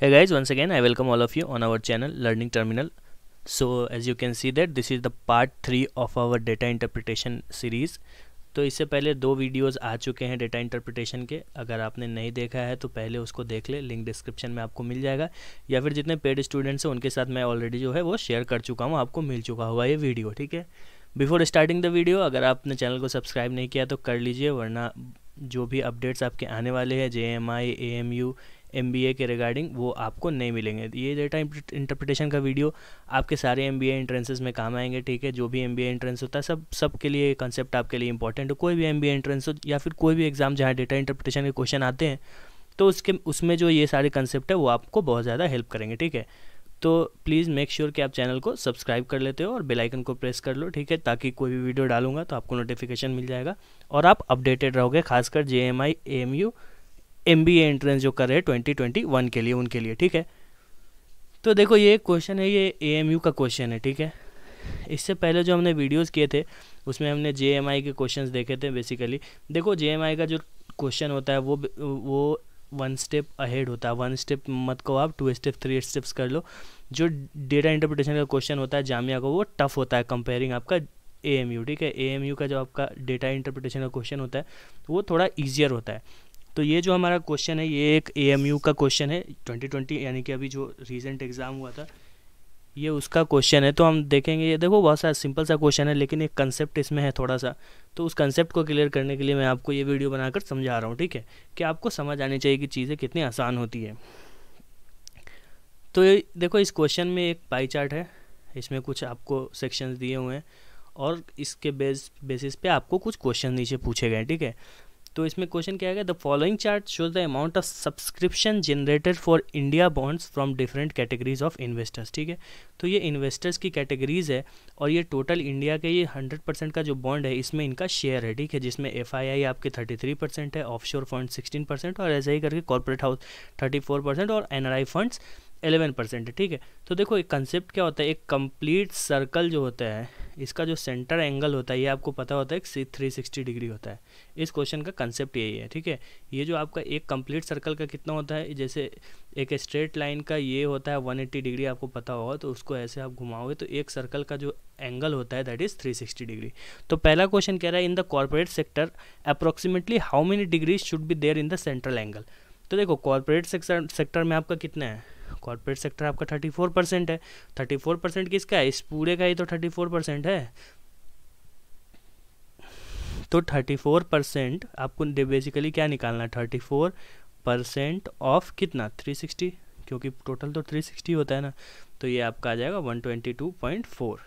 hey guys once again i welcome all of you on our channel learning terminal so as you can see that this is the part three of our data interpretation series तो इससे पहले दो videos आ चुके हैं data interpretation के अगर आपने नहीं देखा है तो पहले उसको देख ले लिंक डिस्क्रिप्शन में आपको मिल जाएगा या फिर जितने पेड स्टूडेंट्स हैं उनके साथ मैं ऑलरेडी जो है वो शेयर कर चुका हूँ आपको मिल चुका होगा ये वीडियो ठीक है बिफोर स्टार्टिंग द वीडियो अगर आपने चैनल को सब्सक्राइब नहीं किया तो कर लीजिए वरना जो भी अपडेट्स आपके आने वाले हैं J M I A M U M के रिगार्डिंग वो आपको नहीं मिलेंगे ये डेटा इंटरप्रिटेशन का वीडियो आपके सारे एम बी एंट्रेंसेज में काम आएंगे ठीक है जो भी एम बी एंट्रेंस होता है सब सब के लिए कंसेप्ट आपके लिए इंपॉर्टेंट है कोई भी एम बी एंट्रेंस हो या फिर कोई भी एग्ज़ाम जहाँ डेटा इंटरप्रिटेशन के क्वेश्चन आते हैं तो उसके उसमें जो ये सारे कंसेप्ट है वो आपको बहुत ज़्यादा हेल्प करेंगे ठीक है तो प्लीज़ मेक श्योर कि आप चैनल को सब्सक्राइब कर लेते हो और बेल आइकन को प्रेस कर लो ठीक है ताकि कोई भी वीडियो डालूंगा तो आपको नोटिफिकेशन मिल जाएगा और आप अपडेटेड रहोगे खासकर J M I A M U M B entrance जो कर रहे हैं ट्वेंटी ट्वेंटी वन के लिए उनके लिए ठीक है तो देखो ये क्वेश्चन है ये ए एम यू का क्वेश्चन है ठीक है इससे पहले जो हमने वीडियोस किए थे उसमें हमने जे एम आई के क्वेश्चन देखे थे बेसिकली देखो जे एम आई का जो क्वेश्चन होता है वो वो वन स्टेप अहेड होता है वन स्टेप मत को आप टू स्टेप थ्री स्टेप्स कर लो जो डेटा इंटरप्रिटेशन का क्वेश्चन होता है जामिया का वो टफ होता है कंपेयरिंग आपका ए एम यू ठीक है ए एम यू का जो आपका डेटा इंटरप्रिटेशन का क्वेश्चन होता है वो थोड़ा ईजियर होता है तो ये जो हमारा क्वेश्चन है ये एक ए का क्वेश्चन है 2020 यानी कि अभी जो रिसेंट एग्ज़ाम हुआ था ये उसका क्वेश्चन है तो हम देखेंगे ये देखो बहुत सा सिंपल सा क्वेश्चन है लेकिन एक कंसेप्ट इसमें है थोड़ा सा तो उस कंसेप्ट को क्लियर करने के लिए मैं आपको ये वीडियो बनाकर समझा रहा हूँ ठीक है कि आपको समझ आनी चाहिए कि चीज़ें कितनी आसान होती है तो ये देखो इस क्वेश्चन में एक पाई चार्ट है इसमें कुछ आपको सेक्शंस दिए हुए हैं और इसके बेस बेसिस पे आपको कुछ क्वेश्चन नीचे पूछे गए ठीक है तो इसमें क्वेश्चन क्या है the following chart shows the amount of subscription generated for India bonds from different categories of investors ठीक है तो ये इन्वेस्टर्स की कैटेगरीज है और ये टोटल इंडिया के ये हंड्रेड परसेंट का जो बॉन्ड है इसमें इनका शेयर है ठीक है जिसमें एफ आपके थर्टी थ्री परसेंट है offshore fund sixteen percent और ऐसे ही करके corporate house thirty four percent और N R funds eleven percent है ठीक है तो देखो एक कंसेप्ट क्या होता है एक कंप्लीट सर्कल जो होता है इसका जो सेंटर एंगल होता है ये आपको पता होता है कि थ्री सिक्सटी डिग्री होता है इस क्वेश्चन का कंसेप्ट यही है ठीक है ये जो आपका एक कंप्लीट सर्कल का कितना होता है जैसे एक स्ट्रेट लाइन का ये होता है वन एट्टी डिग्री आपको पता होगा तो उसको ऐसे आप घुमाओगे तो एक सर्कल का जो एंगल होता है that is three sixty degree तो पहला क्वेश्चन कह रहा है in the corporate sector approximately how many degrees should be there in the central angle तो देखो कॉरपोरेट सेक्टर में आपका कितना है कॉरपोरेट सेक्टर आपका थर्टी फोर परसेंट है थर्टी फोर परसेंट किसका है इस पूरे का ही तो थर्टी फोर परसेंट है तो थर्टी फोर परसेंट आपको बेसिकली क्या निकालना है थर्टी फोर परसेंट ऑफ कितना थ्री सिक्सटी क्योंकि टोटल तो थ्री सिक्सटी होता है ना तो ये आपका आ जाएगा one twenty two point four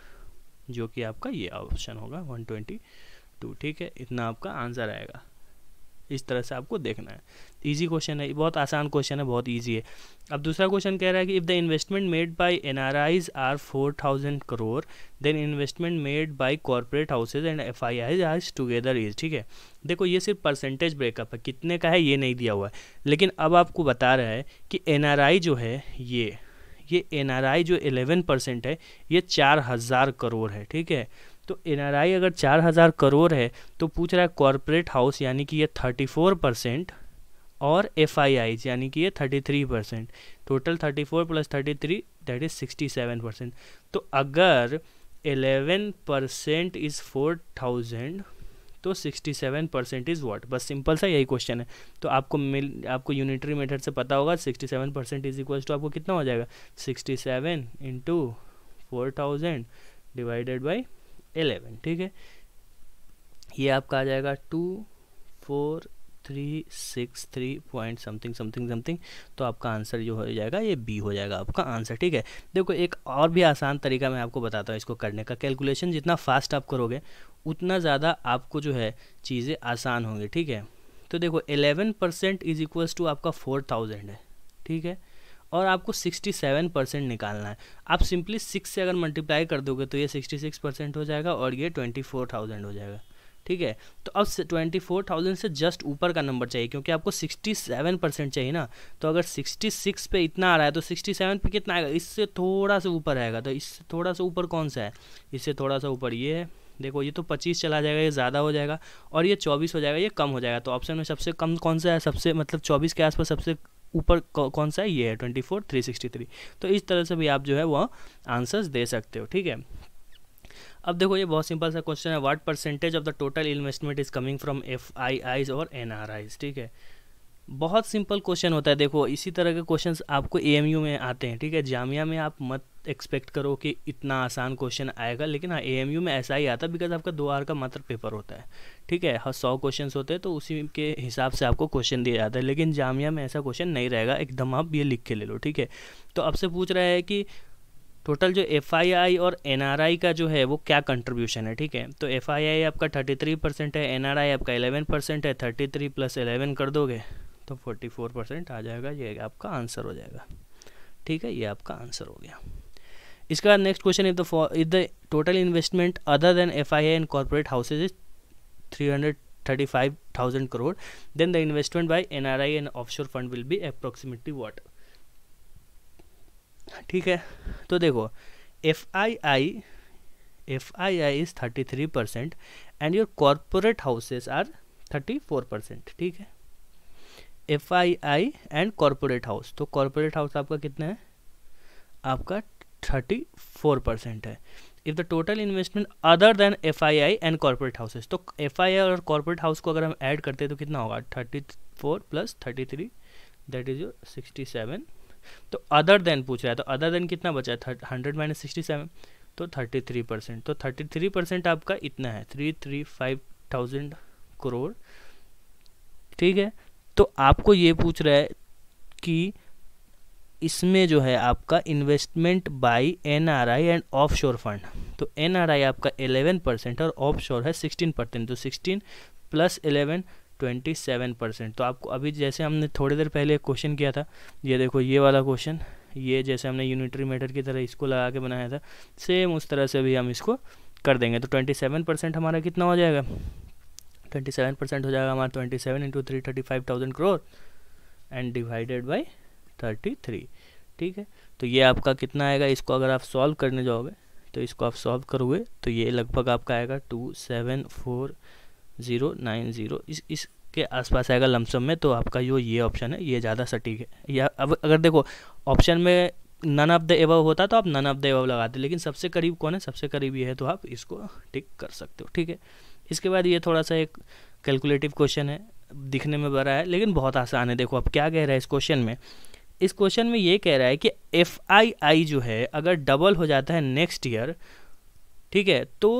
जो कि आपका ये ऑप्शन होगा वन ट्वेंटी टू ठीक है इतना आपका आंसर आएगा इस तरह से आपको देखना है ईजी तो क्वेश्चन है बहुत आसान क्वेश्चन है बहुत ईजी है अब दूसरा क्वेश्चन कह रहा है कि if the investment made by N R Is are four thousand crore then investment made by corporate houses and F I Is as together is ठीक है देखो ये सिर्फ परसेंटेज ब्रेकअप है कितने का है ये नहीं दिया हुआ है लेकिन अब आपको बता रहा है कि एन आर आई जो है ये ये एन आर आई जो एलेवन परसेंट है ये चार हज़ार करोड़ है ठीक है तो एन अगर चार हज़ार करोड़ है तो पूछ रहा है कॉरपोरेट हाउस यानी कि ये थर्टी फोर परसेंट और एफ आई आई यानी कि ये thirty three percent total thirty four plus thirty three that is sixty seven percent तो अगर eleven percent is four thousand तो sixty seven percent is what बस सिंपल सा यही क्वेश्चन है तो आपको मिल आपको यूनिटरी मेथड से पता होगा sixty seven percent is equal to आपको कितना हो जाएगा sixty seven into four thousand divided by eleven ठीक है ये आपका आ जाएगा two four three six three point something something something तो आपका आंसर जो हो जाएगा ये बी हो जाएगा आपका आंसर ठीक है देखो एक और भी आसान तरीका मैं आपको बताता हूँ इसको करने का कैलकुलेशन जितना फास्ट आप करोगे उतना ज़्यादा आपको जो है चीज़ें आसान होंगी ठीक है तो देखो eleven percent is equals to आपका फोर थाउजेंड है ठीक है और आपको 67 परसेंट निकालना है आप सिंपली सिक्स से अगर मल्टीप्लाई कर दोगे तो ये 66 परसेंट हो जाएगा और ये 24,000 हो जाएगा ठीक है तो अब ट्वेंटी फोर थाउजेंड से जस्ट ऊपर का नंबर चाहिए क्योंकि आपको सिक्सटी सेवन परसेंट चाहिए ना तो अगर सिक्सटी सिक्स पे इतना आ रहा है तो सिक्सटी सेवन पे कितना आएगा इससे थोड़ा सा ऊपर आएगा तो इससे थोड़ा सा ऊपर कौन सा है इससे थोड़ा सा ऊपर ये है देखो ये तो पच्चीस चला जाएगा ये ज़्यादा हो जाएगा और ये चौबीस हो जाएगा ये कम हो जाएगा तो ऑप्शन में सबसे कम कौन सा है सबसे मतलब चौबीस के आसपास सबसे ऊपर कौन सा है ये है twenty four three sixty three तो इस तरह से भी आप जो है वह आंसर्स दे सकते हो ठीक है अब देखो ये बहुत सिंपल सा क्वेश्चन है what percentage of the total investment is coming from F I Is और एन ठीक है बहुत सिंपल क्वेश्चन होता है देखो इसी तरह के क्वेश्चंस आपको ए में आते हैं ठीक है जामिया में आप मत एक्सपेक्ट करो कि इतना आसान क्वेश्चन आएगा लेकिन हाँ ए में ऐसा ही आता है बिकॉज आपका दो आर का मात्र पेपर होता है ठीक है हाँ सौ क्वेश्चन होते हैं तो उसी के हिसाब से आपको क्वेश्चन दिया जाता है लेकिन जामिया में ऐसा क्वेश्चन नहीं रहेगा एकदम आप ये लिख के ले लो ठीक है तो आपसे पूछ रहा है कि टोटल जो एफ और एन का जो है वो क्या कंट्रीब्यूशन है ठीक है तो एफ आपका थर्टी थ्री परसेंट है एन आपका एलेवन परसेंट है थर्टी थ्री प्लस एलेवन कर दोगे तो 44 परसेंट आ जाएगा ये आपका आंसर हो जाएगा ठीक है ये आपका आंसर हो गया इसके बाद next question if the if the total investment other than F I and corporate houses is three hundred thirty five thousand crore then the investment by N R I and offshore fund will be approximately what ठीक है तो देखो F I I F I I is thirty three percent and your corporate houses are thirty four percent ठीक है F I I and corporate house तो corporate house आपका कितना है आपका थर्टी फोर परसेंट है if the total investment other than F I I and corporate houses तो F I I और कॉरपोरेट हाउस को अगर हम ऐड करते हैं तो कितना होगा thirty four plus thirty three that is your sixty seven तो अदर देन पूछ रहा है तो अदर देन कितना बचा है हंड्रेड माइनस सिक्सटी सेवन तो थर्टी थ्री परसेंट तो थर्टी थ्री परसेंट आपका इतना है three three five thousand crore ठीक है तो आपको ये पूछ रहा है कि इसमें जो है आपका investment by NRI and offshore fund तो एनआरआई आपका 11 परसेंट और ऑफशोर है 16 परसेंट तो 16 प्लस 11 27 परसेंट तो आपको अभी जैसे हमने थोड़ी देर पहले क्वेश्चन किया था ये देखो ये वाला क्वेश्चन ये जैसे हमने यूनिटरी मैटर की तरह इसको लगा के बनाया था सेम उस तरह से भी हम इसको कर देंगे तो ट्वेंटी परसेंट हमारा कितना हो जाएगा ट्वेंटी सेवन परसेंट हो जाएगा हमारा twenty seven into three thirty five thousand crore and divided by thirty three ठीक है तो ये आपका कितना आएगा इसको अगर आप सॉल्व करने जाओगे तो इसको आप सॉल्व करोगे तो ये लगभग आपका आएगा two seven four zero nine zero इस इसके आसपास आएगा लमसम में तो आपका जो ये ऑप्शन है ये ज़्यादा सटीक है या अब अगर देखो ऑप्शन में नन ऑफ द एवव होता तो आप नन ऑफ द एवव लगाते लेकिन सबसे करीब कौन है सबसे करीब ये है तो आप इसको टिक कर सकते हो ठीक है इसके बाद ये थोड़ा सा एक कैलकुलेटिव क्वेश्चन है दिखने में बड़ा है लेकिन बहुत आसान है देखो अब क्या कह रहा है इस क्वेश्चन में इस क्वेश्चन में ये कह रहा है कि एफ आई आई जो है अगर डबल हो जाता है नेक्स्ट ईयर ठीक है तो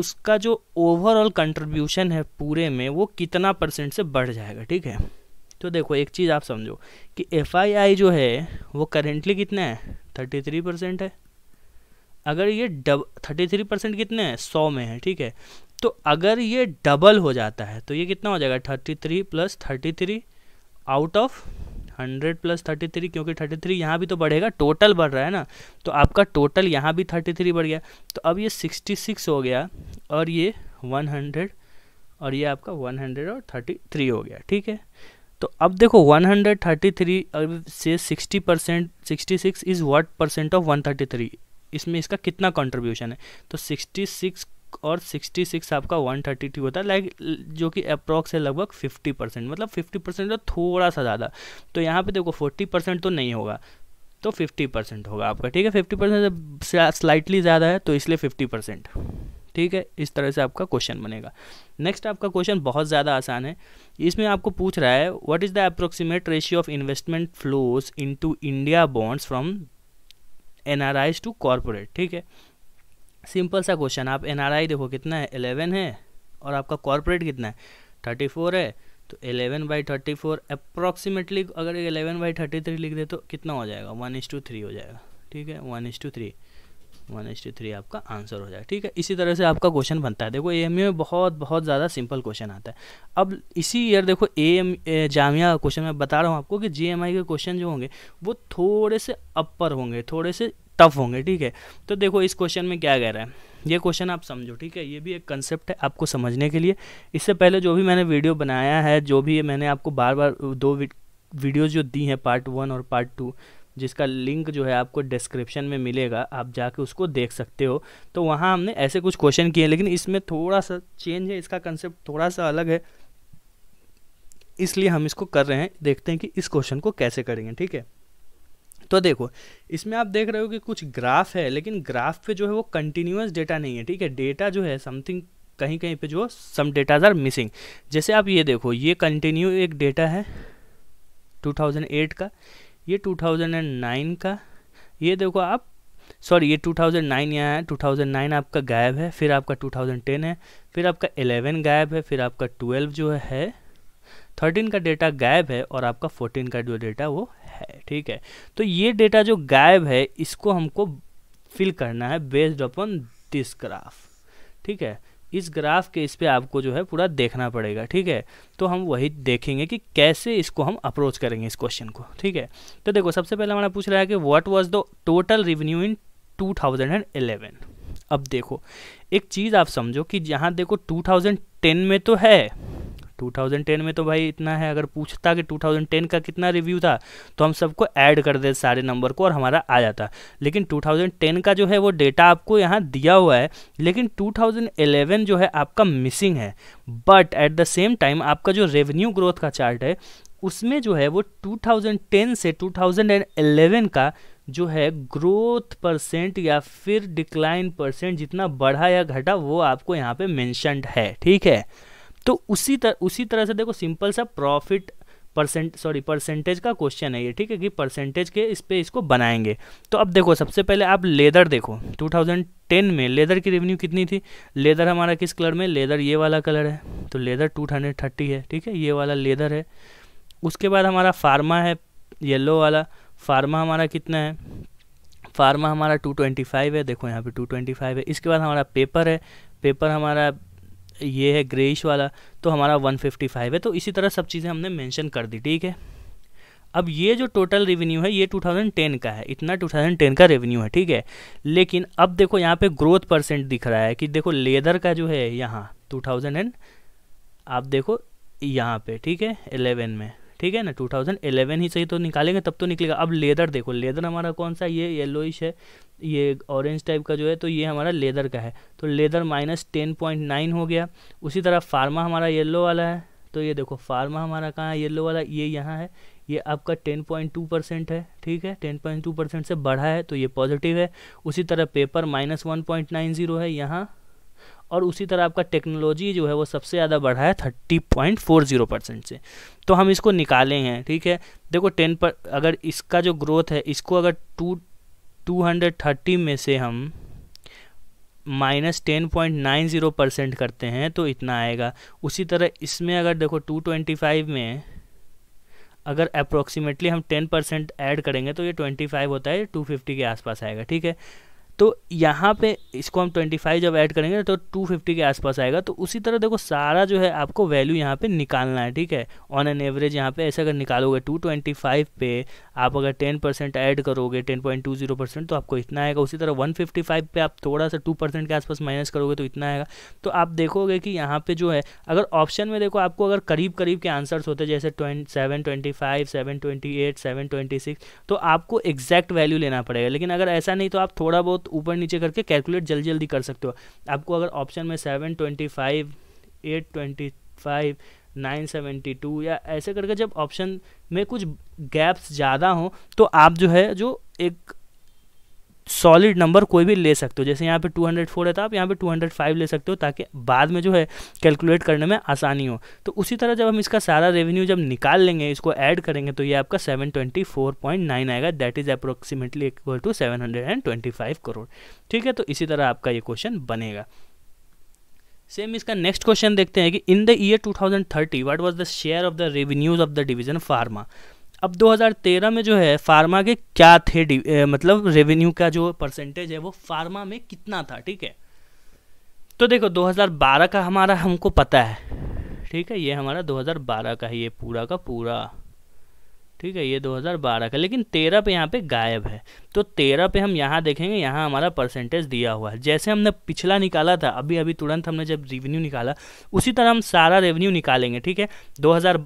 उसका जो ओवरऑल कंट्रीब्यूशन है पूरे में वो कितना परसेंट से बढ़ जाएगा ठीक है तो देखो एक चीज़ आप समझो कि एफ आई आई जो है वो करेंटली कितना है थर्टी थ्री परसेंट है अगर ये डब थर्टी थ्री परसेंट कितने हैं सौ में है ठीक है तो अगर ये डबल हो जाता है तो ये कितना हो जाएगा thirty three plus thirty three out of hundred plus thirty three क्योंकि थर्टी थ्री यहाँ भी तो बढ़ेगा टोटल बढ़ रहा है ना तो आपका टोटल यहाँ भी थर्टी थ्री बढ़ गया तो अब ये सिक्सटी सिक्स हो गया और ये वन हंड्रेड और ये आपका वन हंड्रेड और थर्टी थ्री हो गया ठीक है तो अब देखो 133 से 60 percent sixty six is what percent of 133 इसमें इसका कितना कंट्रीब्यूशन है तो 66 और 66 आपका 132 होता है लाइक जो कि अप्रॉक्स है लगभग 50 परसेंट मतलब 50 परसेंट तो थोड़ा सा ज़्यादा तो यहाँ पे देखो 40 परसेंट तो नहीं होगा तो 50 परसेंट होगा आपका ठीक है 50 परसेंट स्लाइटली ज़्यादा है तो इसलिए 50 परसेंट ठीक है इस तरह से आपका क्वेश्चन बनेगा नेक्स्ट आपका क्वेश्चन बहुत ज़्यादा आसान है इसमें आपको पूछ रहा है what is the approximate ratio of investment flows in India bonds from N to corporate ठीक है सिंपल सा क्वेश्चन आप एनआरआई देखो कितना है एलेवन है और आपका कॉरपोरेट कितना है थर्टी फोर है तो eleven by thirty four approximately अगर एलेवन बाई थर्टी थ्री लिख दे तो कितना हो जाएगा वन इज टू थ्री हो जाएगा ठीक है one is to three one H to three आपका आंसर हो जाए ठीक है इसी तरह से आपका क्वेश्चन बनता है देखो ए एम में बहुत बहुत ज़्यादा सिंपल क्वेश्चन आता है अब इसी ईयर देखो ए एम जामिया क्वेश्चन मैं बता रहा हूँ आपको कि जी एम आई के क्वेश्चन जो होंगे वो थोड़े से अपर होंगे थोड़े से टफ होंगे ठीक है तो देखो इस क्वेश्चन में क्या कह रहा है ये क्वेश्चन आप समझो ठीक है ये भी एक कंसेप्ट है आपको समझने के लिए इससे पहले जो भी मैंने वीडियो बनाया है जो भी मैंने आपको बार बार दो वीडियोज़ जो दी हैं पार्ट वन और पार्ट टू जिसका लिंक जो है आपको डिस्क्रिप्शन में मिलेगा आप जाके उसको देख सकते हो तो वहाँ हमने ऐसे कुछ क्वेश्चन किए लेकिन इसमें थोड़ा सा चेंज है इसका कंसेप्ट थोड़ा सा अलग है इसलिए हम इसको कर रहे हैं देखते हैं कि इस क्वेश्चन को कैसे करेंगे ठीक है तो देखो इसमें आप देख रहे हो कि कुछ ग्राफ है लेकिन ग्राफ पे जो है वो कंटिन्यूस डेटा नहीं है ठीक है डेटा जो है समथिंग कहीं कहीं पे जो सम डेटाज आर मिसिंग जैसे आप ये देखो ये कंटिन्यू एक डेटा है 2008 का ये 2009 का ये देखो आप सॉरी ये 2009 यहाँ है टू आपका गायब है फिर आपका 2010 है फिर आपका 11 गायब है फिर आपका 12 जो है 13 का डेटा गायब है और आपका 14 का जो डेटा वो है ठीक है तो ये डेटा जो गायब है इसको हमको फिल करना है बेस्ड अपॉन दिस ग्राफ ठीक है इस ग्राफ के इस पे आपको जो है पूरा देखना पड़ेगा ठीक है तो हम वही देखेंगे कि कैसे इसको हम अप्रोच करेंगे इस क्वेश्चन को ठीक है तो देखो सबसे पहले हमारा पूछ रहा है कि what was the total revenue in 2011 अब देखो एक चीज़ आप समझो कि जहाँ देखो 2010 में तो है 2010 में तो भाई इतना है अगर पूछता कि 2010 का कितना रिव्यू था तो हम सबको ऐड कर दे सारे नंबर को और हमारा आ जाता लेकिन 2010 का जो है वो डेटा आपको यहाँ दिया हुआ है लेकिन 2011 जो है आपका मिसिंग है but at the same time आपका जो रेवेन्यू ग्रोथ का चार्ट है उसमें जो है वो 2010 से 2011 का जो है ग्रोथ परसेंट या फिर डिक्लाइन परसेंट जितना बढ़ा या घटा वो आपको यहाँ पे मैंशनड है ठीक है तो उसी तरह उसी तरह से देखो सिंपल सा प्रॉफिट परसेंट सॉरी परसेंटेज का क्वेश्चन है ये ठीक है कि परसेंटेज के इस पर इसको बनाएंगे तो अब देखो सबसे पहले आप लेदर देखो 2010 में लेदर की रेवेन्यू कितनी थी लेदर हमारा किस कलर में लेदर ये वाला कलर है तो लेदर 230 है ठीक है ये वाला लेदर है उसके बाद हमारा फार्मा है येलो वाला फार्मा हमारा कितना है फार्मा हमारा 225 है देखो यहाँ पे 225 है इसके बाद हमारा पेपर है पेपर हमारा ये है ग्रेइश वाला तो हमारा 155 है तो इसी तरह सब चीज़ें हमने मेंशन कर दी ठीक है अब ये जो टोटल रेवेन्यू है ये 2010 का है इतना 2010 का रेवेन्यू है ठीक है लेकिन अब देखो यहाँ पे ग्रोथ परसेंट दिख रहा है कि देखो लेदर का जो है यहाँ टू एंड आप देखो यहाँ पे ठीक है 11 में ठीक है ना 2011 ही सही तो निकालेंगे तब तो निकलेगा अब लेदर देखो लेदर हमारा कौन सा ये येलोइश है ये ऑरेंज टाइप का जो है तो ये हमारा लेदर का है तो leather minus ten point nine हो गया उसी तरह फार्मा हमारा येलो वाला है तो ये देखो फार्मा हमारा कहाँ है येलो वाला ये यहाँ है ये आपका 10.2 परसेंट है ठीक है 10.2 परसेंट से बढ़ा है तो ये पॉजिटिव है उसी तरह paper minus one point nine zero है यहाँ और उसी तरह आपका टेक्नोलॉजी जो है वो सबसे ज़्यादा बढ़ा है thirty point four zero percent से तो हम इसको निकाले हैं ठीक है देखो टेन पर अगर इसका जो ग्रोथ है इसको अगर टू टू हंड्रेड थर्टी में से हम minus ten point nine zero percent करते हैं तो इतना आएगा उसी तरह इसमें अगर देखो टू ट्वेंटी फाइव में अगर अप्रोक्सीमेटली हम टेन परसेंट ऐड करेंगे तो ये ट्वेंटी फाइव होता है टू फिफ्टी के आसपास आएगा ठीक है तो यहाँ पे इसको हम 25 जब ऐड करेंगे तो 250 के आसपास आएगा तो उसी तरह देखो सारा जो है आपको वैल्यू यहाँ पे निकालना है ठीक है ऑन एन एवरेज यहाँ पे ऐसे अगर निकालोगे 225 पे आप अगर 10 परसेंट ऐड करोगे 10.20 परसेंट तो आपको इतना आएगा उसी तरह 155 पे आप थोड़ा सा 2 परसेंट के आसपास माइनस करोगे तो इतना आएगा तो आप देखोगे कि यहाँ पर जो है अगर ऑप्शन में देखो आपको अगर करीब करीब के आंसर्स होते जैसे seven twenty five seven twenty eight seven twenty six तो आपको एग्जैक्ट वैल्यू लेना पड़ेगा लेकिन अगर ऐसा नहीं तो आप थोड़ा बहुत तो ऊपर नीचे करके कैलकुलेट जल्दी जल्दी कर सकते हो आपको अगर ऑप्शन में seven twenty five eight twenty five nine seventy two या ऐसे करके जब ऑप्शन में कुछ गैप्स ज़्यादा हों तो आप जो है जो एक सॉलिड नंबर कोई भी ले सकते हो जैसे यहाँ पे 204 है तो आप यहाँ पे 205 ले सकते हो ताकि बाद में जो है कैलकुलेट करने में आसानी हो तो उसी तरह जब हम इसका सारा रेवेन्यू जब निकाल लेंगे इसको ऐड करेंगे तो ये आपका 724.9 आएगा that is approximately equal to 725 crore ठीक है तो इसी तरह आपका ये क्वेश्चन बनेगा सेम इसका नेक्स्ट क्वेश्चन देखते हैं कि in the year 2030 what was the share of the revenues of the division pharma अब 2013 में जो है फार्मा के क्या थे ए, मतलब रेवेन्यू का जो परसेंटेज है वो फार्मा में कितना था ठीक है तो देखो 2012 का हमारा हमको पता है ठीक है ये हमारा 2012 का है ये पूरा का पूरा ठीक है ये 2012 का लेकिन 13 पे यहाँ पे गायब है तो 13 पे हम यहाँ देखेंगे यहाँ हमारा परसेंटेज दिया हुआ है जैसे हमने पिछला निकाला था अभी अभी तुरंत हमने जब रेवेन्यू निकाला उसी तरह हम सारा रेवेन्यू निकालेंगे ठीक है 2000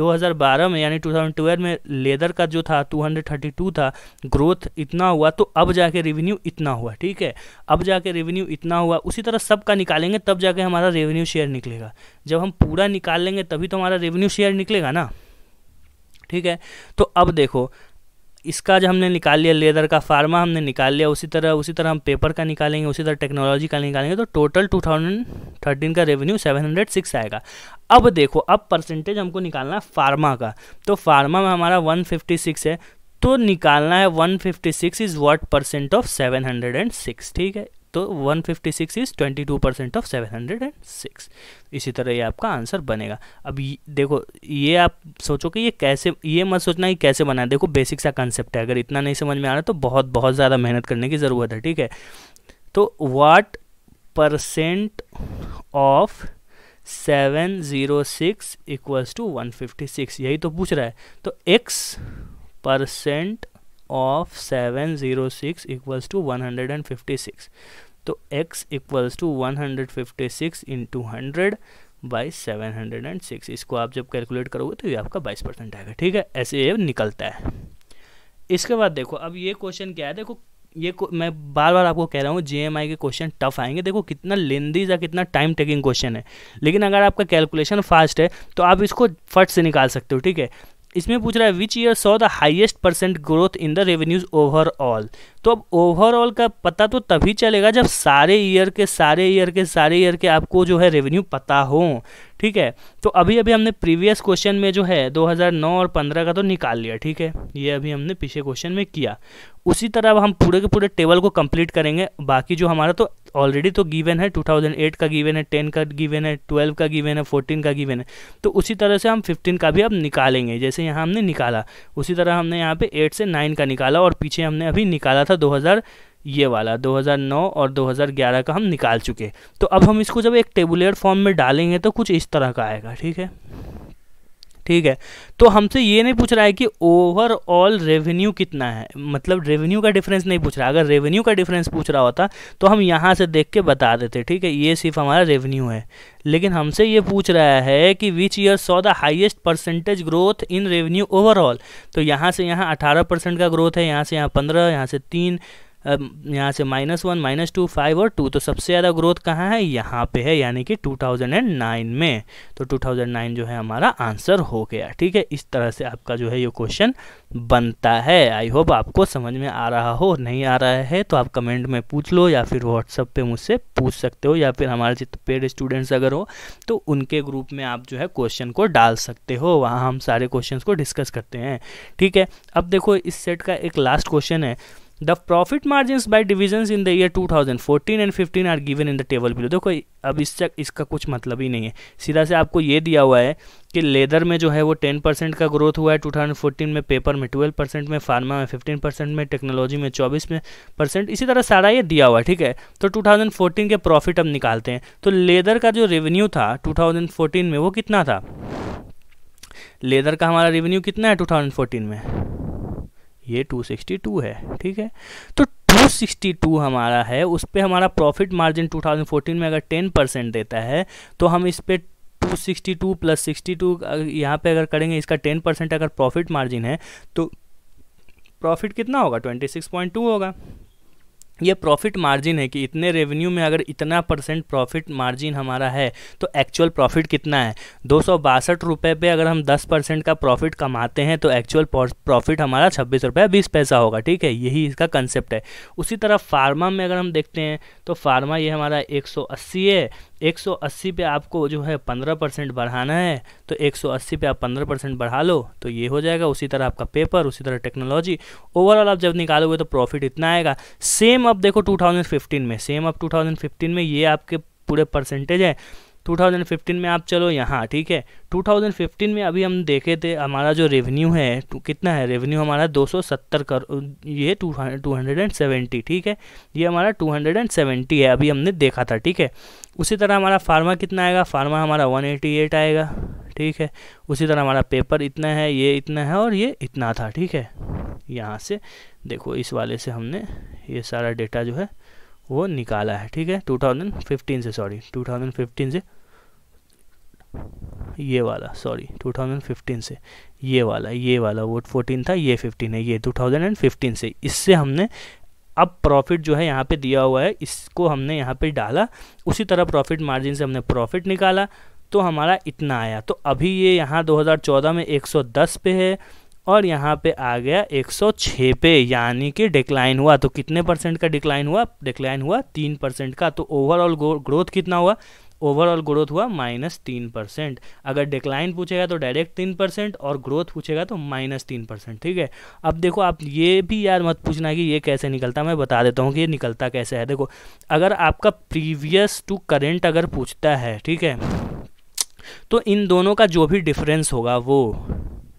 2012 में यानी 2012 में लेदर का जो था 232 था ग्रोथ इतना हुआ तो अब जाके रेवेन्यू इतना हुआ ठीक है अब जाके रेवेन्यू इतना हुआ उसी तरह का निकालेंगे तब जाके हमारा रेवेन्यू शेयर निकलेगा जब हम पूरा निकाल लेंगे तभी तो हमारा रेवेन्यू शेयर निकलेगा ना ठीक है तो अब देखो इसका जो हमने निकाल लिया लेदर का फार्मा हमने निकाल लिया उसी तरह उसी तरह हम पेपर का निकालेंगे उसी तरह टेक्नोलॉजी का निकालेंगे तो टोटल 2013 का रेवेन्यू 706 आएगा अब देखो अब परसेंटेज हमको निकालना है फार्मा का तो फार्मा में हमारा 156 है तो निकालना है 156 इज़ व्हाट परसेंट ऑफ 706 ठीक है तो 156 इज 22 परसेंट ऑफ 706 इसी तरह ये आपका आंसर बनेगा अब ये, देखो ये आप सोचो कि ये कैसे ये मत सोचना कि कैसे बनाए देखो बेसिक सा कंसेप्ट है अगर इतना नहीं समझ में आ रहा तो बहुत बहुत ज़्यादा मेहनत करने की ज़रूरत है ठीक है तो what percent of seven zero six equals to one fifty six यही तो पूछ रहा है तो x percent of seven zero six equals to one hundred and fifty six तो x equals to one hundred fifty six into hundred by seven hundred and six इसको आप जब कैलकुलेट करोगे तो ये आपका बाईस परसेंट आएगा ठीक है ऐसे ये निकलता है इसके बाद देखो अब ये क्वेश्चन क्या है देखो ये मैं बार बार आपको कह रहा हूँ आई के क्वेश्चन टफ आएंगे देखो कितना लेंदी या कितना टाइम टेकिंग क्वेश्चन है लेकिन अगर आपका कैलकुलेशन फास्ट है तो आप इसको फट से निकाल सकते हो ठीक है इसमें पूछ रहा है which year saw the highest percent growth in the revenues overall तो अब ओवरऑल का पता तो तभी चलेगा जब सारे ईयर के सारे ईयर के सारे ईयर के आपको जो है रेवेन्यू पता हो ठीक है तो अभी अभी हमने प्रीवियस क्वेश्चन में जो है 2009 और 15 का तो निकाल लिया ठीक है ये अभी हमने पीछे क्वेश्चन में किया उसी तरह अब हम पूरे के पूरे टेबल को कंप्लीट करेंगे बाकी जो हमारा तो ऑलरेडी तो गिवन है 2008 का गिवन है 10 का गिवन है 12 का गिवन है 14 का गिवन है तो उसी तरह से हम 15 का भी अब निकालेंगे जैसे यहाँ हमने निकाला उसी तरह हमने यहाँ पे 8 से 9 का निकाला और पीछे हमने अभी निकाला था ये वाला 2009 और 2011 का हम निकाल चुके तो अब हम इसको जब एक टेबुलर फॉर्म में डालेंगे तो कुछ इस तरह का आएगा ठीक है ठीक है तो हमसे ये नहीं पूछ रहा है कि ओवरऑल रेवेन्यू कितना है मतलब रेवेन्यू का डिफरेंस नहीं पूछ रहा अगर रेवेन्यू का डिफरेंस पूछ रहा होता तो हम यहाँ से देख के बता देते ठीक है ये सिर्फ हमारा रेवेन्यू है लेकिन हमसे ये पूछ रहा है कि which year saw the highest percentage growth in revenue overall तो यहाँ से यहाँ अठारह परसेंट का ग्रोथ है यहाँ से यहाँ पंद्रह यहाँ से तीन यहाँ से minus one minus two five और टू तो सबसे ज़्यादा ग्रोथ कहाँ है यहाँ पे है यानी कि 2009 में तो 2009 जो है हमारा आंसर हो गया ठीक है इस तरह से आपका जो है ये क्वेश्चन बनता है आई होप आपको समझ में आ रहा हो नहीं आ रहा है तो आप कमेंट में पूछ लो या फिर व्हाट्सअप पे मुझसे पूछ सकते हो या फिर हमारे जितने पेड स्टूडेंट्स अगर हो तो उनके ग्रुप में आप जो है क्वेश्चन को डाल सकते हो वहाँ हम सारे क्वेश्चन को डिस्कस करते हैं ठीक है अब देखो इस सेट का एक लास्ट क्वेश्चन है the profit margin by division in the year two thousand fourteen and fifteen are given in the table below देखो अब तक इसका कुछ मतलब ही नहीं है सीधा से आपको ये दिया हुआ है कि लेदर में जो है वो टेन परसेंट का ग्रोथ हुआ है टू थाउजेंड फोर्टीन में पेपर में ट्वेल्व परसेंट में फार्मा में फिफ्टीन परसेंट में टेक्नोलॉजी में चौबीस में परसेंट इसी तरह सारा ये दिया हुआ है ठीक है तो टू थाउजेंड फोर्टीन के प्रॉफिट अब निकालते हैं तो लेदर का जो रेवेन्यू था टू थाउजेंड फोर्टीन में वो कितना था लेदर का हमारा रेवेन्यू कितना है टू थाउजेंड फोर्टीन में ये 262 है ठीक है तो 262 हमारा है उस पर हमारा प्रॉफिट मार्जिन 2014 में अगर 10 परसेंट देता है तो हम इस पर 262 प्लस सिक्सटी टू यहाँ पर अगर करेंगे इसका 10 परसेंट अगर प्रॉफिट मार्जिन है तो प्रॉफिट कितना होगा 26.2 होगा ये प्रॉफिट मार्जिन है कि इतने रेवेन्यू में अगर इतना परसेंट प्रॉफिट मार्जिन हमारा है तो एक्चुअल प्रॉफिट कितना है दो सौ बासठ रुपये पे अगर हम दस परसेंट का प्रॉफिट कमाते हैं तो एक्चुअल प्रॉफिट हमारा छब्बीस रुपये बीस पैसा होगा ठीक है यही इसका कंसेप्ट है उसी तरह फार्मा में अगर हम देखते हैं तो फार्मा ये हमारा एक सौ अस्सी है 180 पे आपको जो है 15 परसेंट बढ़ाना है तो 180 पे आप 15 परसेंट बढ़ा लो तो ये हो जाएगा उसी तरह आपका पेपर उसी तरह टेक्नोलॉजी ओवरऑल आप जब निकालोगे तो प्रॉफिट इतना आएगा सेम अब देखो 2015 में सेम अब 2015 में ये आपके पूरे परसेंटेज है 2015 में आप चलो यहाँ ठीक है 2015 में अभी हम देखे थे हमारा जो रेवेन्यू है तो कितना है रेवेन्यू हमारा 270 करोड़ ये 270 ठीक है ये हमारा 270 है अभी हमने देखा था ठीक है उसी तरह हमारा फार्मा कितना आएगा फार्मा हमारा 188 आएगा ठीक है उसी तरह हमारा पेपर इतना है ये इतना है और ये इतना था ठीक है यहाँ से देखो इस वाले से हमने ये सारा डेटा जो है वो निकाला है ठीक है 2015 से सॉरी 2015 से ये वाला सॉरी 2015 से ये वाला ये वाला वोट 14 था ये 15 है ये 2015 से इससे हमने अब प्रॉफिट जो है यहाँ पे दिया हुआ है इसको हमने यहाँ पे डाला उसी तरह प्रॉफिट मार्जिन से हमने प्रॉफिट निकाला तो हमारा इतना आया तो अभी ये यहाँ 2014 में 110 पे है और यहाँ पे आ गया 106 पे यानी कि डिक्लाइन हुआ तो कितने परसेंट का डिक्लाइन हुआ डिक्लाइन हुआ तीन परसेंट का तो ओवरऑल ग्रोथ कितना हुआ ओवरऑल ग्रोथ हुआ माइनस तीन परसेंट अगर डिक्लाइन पूछेगा तो डायरेक्ट तीन परसेंट और ग्रोथ पूछेगा तो माइनस तीन परसेंट ठीक है अब देखो आप ये भी यार मत पूछना कि ये कैसे निकलता मैं बता देता हूँ कि ये निकलता कैसे है देखो अगर आपका प्रीवियस टू करेंट अगर पूछता है ठीक है तो इन दोनों का जो भी डिफरेंस होगा वो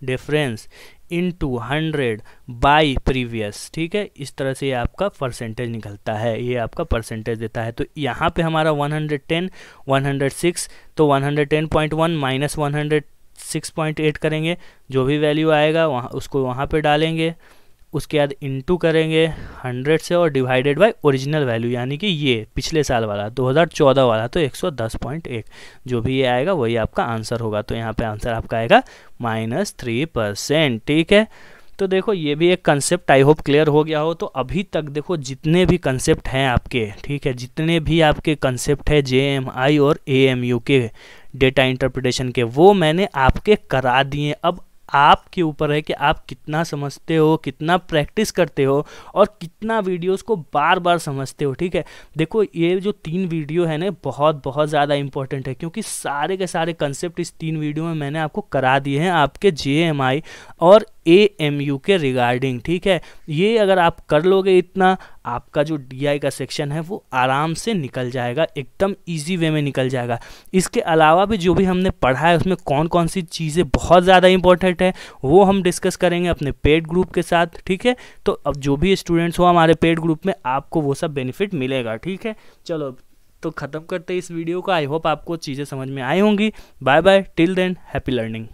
difference into hundred by previous ठीक है इस तरह से ये आपका परसेंटेज निकलता है ये आपका परसेंटेज देता है तो यहाँ पे हमारा 110 106 तो 110.1 माइनस 106.8 करेंगे जो भी वैल्यू आएगा वहाँ उसको वहाँ पे डालेंगे उसके बाद इंटू करेंगे हंड्रेड से और डिवाइडेड बाय ओरिजिनल वैल्यू यानी कि ये पिछले साल वाला 2014 वाला तो 110.1 जो भी ये आएगा वही आपका आंसर होगा तो यहाँ पे आंसर आपका आएगा माइनस थ्री परसेंट ठीक है तो देखो ये भी एक कंसेप्ट आई होप क्लियर हो गया हो तो अभी तक देखो जितने भी कंसेप्ट हैं आपके ठीक है जितने भी आपके कंसेप्ट है जे एम आई और ए एम यू के डेटा इंटरप्रिटेशन के वो मैंने आपके करा दिए अब आपके ऊपर है कि आप कितना समझते हो कितना प्रैक्टिस करते हो और कितना वीडियोस को बार बार समझते हो ठीक है देखो ये जो तीन वीडियो है ना बहुत बहुत ज़्यादा इंपॉर्टेंट है क्योंकि सारे के सारे कंसेप्ट इस तीन वीडियो में मैंने आपको करा दिए हैं आपके जे और ए एम यू के रिगार्डिंग ठीक है ये अगर आप कर लोगे इतना आपका जो डी का सेक्शन है वो आराम से निकल जाएगा एकदम इजी वे में निकल जाएगा इसके अलावा भी जो भी हमने पढ़ा है उसमें कौन कौन सी चीज़ें बहुत ज़्यादा इंपॉर्टेंट है है वो हम डिस्कस करेंगे अपने पेड ग्रुप के साथ ठीक है तो अब जो भी स्टूडेंट्स हो हमारे पेड ग्रुप में आपको वो सब बेनिफिट मिलेगा ठीक है चलो तो ख़त्म करते इस वीडियो को आई होप आपको चीज़ें समझ में आई होंगी bye bye till then happy learning